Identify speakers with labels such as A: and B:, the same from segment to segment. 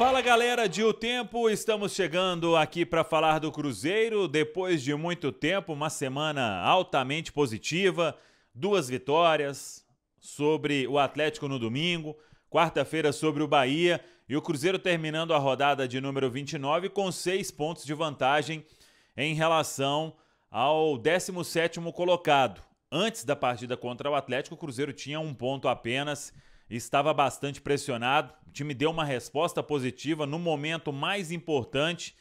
A: Fala galera de O Tempo, estamos chegando aqui para falar do Cruzeiro depois de muito tempo, uma semana altamente positiva, duas vitórias sobre o Atlético no domingo, quarta-feira sobre o Bahia e o Cruzeiro terminando a rodada de número 29 com seis pontos de vantagem em relação ao 17 colocado. Antes da partida contra o Atlético, o Cruzeiro tinha um ponto apenas estava bastante pressionado. O time deu uma resposta positiva no momento mais importante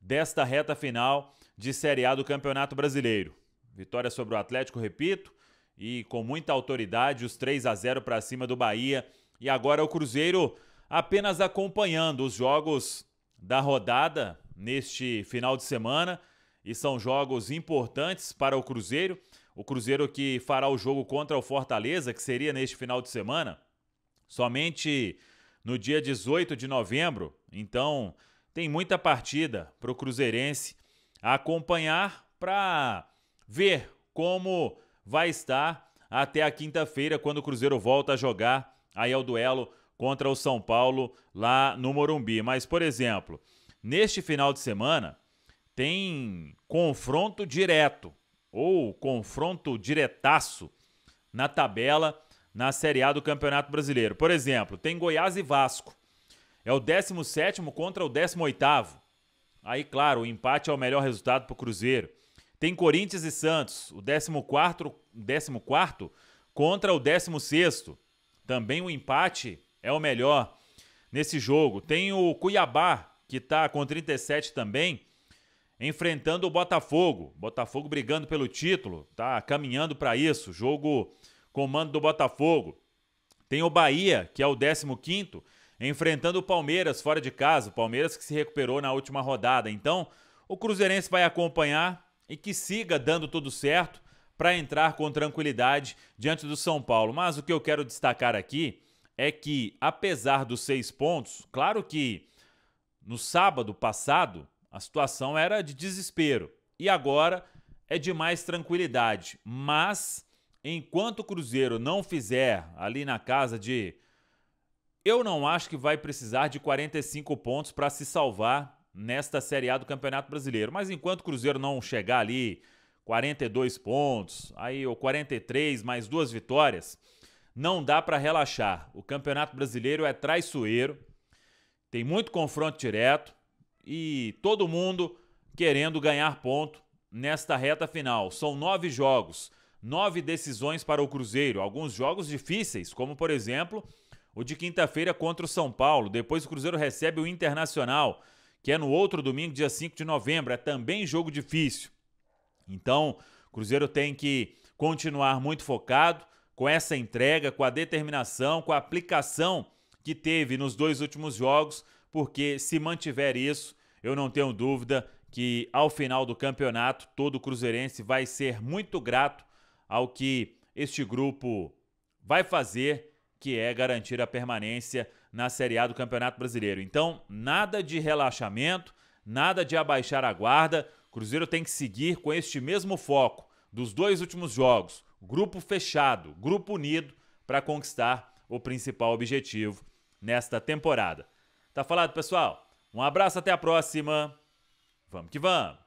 A: desta reta final de Série A do Campeonato Brasileiro. Vitória sobre o Atlético, repito, e com muita autoridade, os 3 a 0 para cima do Bahia. E agora o Cruzeiro apenas acompanhando os jogos da rodada neste final de semana. E são jogos importantes para o Cruzeiro. O Cruzeiro que fará o jogo contra o Fortaleza, que seria neste final de semana, Somente no dia 18 de novembro, então tem muita partida para o Cruzeirense acompanhar para ver como vai estar até a quinta-feira, quando o Cruzeiro volta a jogar. Aí é o duelo contra o São Paulo lá no Morumbi. Mas, por exemplo, neste final de semana tem confronto direto ou confronto diretaço na tabela na Série A do Campeonato Brasileiro. Por exemplo, tem Goiás e Vasco. É o 17 contra o 18. Aí, claro, o empate é o melhor resultado para o Cruzeiro. Tem Corinthians e Santos, o 14, contra o 16. Também o empate é o melhor nesse jogo. Tem o Cuiabá, que está com 37 também, enfrentando o Botafogo. Botafogo brigando pelo título, tá caminhando para isso. Jogo comando do Botafogo. Tem o Bahia, que é o 15º, enfrentando o Palmeiras fora de casa, o Palmeiras que se recuperou na última rodada. Então, o Cruzeirense vai acompanhar e que siga dando tudo certo para entrar com tranquilidade diante do São Paulo. Mas o que eu quero destacar aqui é que, apesar dos seis pontos, claro que no sábado passado a situação era de desespero e agora é de mais tranquilidade, mas enquanto o Cruzeiro não fizer ali na casa de. Eu não acho que vai precisar de 45 pontos para se salvar nesta Série A do Campeonato Brasileiro. Mas enquanto o Cruzeiro não chegar ali 42 pontos, aí ou 43 mais duas vitórias, não dá para relaxar. O Campeonato Brasileiro é traiçoeiro, tem muito confronto direto e todo mundo querendo ganhar ponto nesta reta final. São nove jogos nove decisões para o Cruzeiro, alguns jogos difíceis, como por exemplo o de quinta-feira contra o São Paulo. Depois o Cruzeiro recebe o Internacional, que é no outro domingo, dia 5 de novembro. É também jogo difícil. Então, o Cruzeiro tem que continuar muito focado com essa entrega, com a determinação, com a aplicação que teve nos dois últimos jogos, porque se mantiver isso, eu não tenho dúvida que ao final do campeonato todo cruzeirense vai ser muito grato ao que este grupo vai fazer, que é garantir a permanência na Série A do Campeonato Brasileiro. Então, nada de relaxamento, nada de abaixar a guarda. O Cruzeiro tem que seguir com este mesmo foco dos dois últimos jogos, grupo fechado, grupo unido, para conquistar o principal objetivo nesta temporada. Tá falado, pessoal? Um abraço, até a próxima. Vamos que vamos!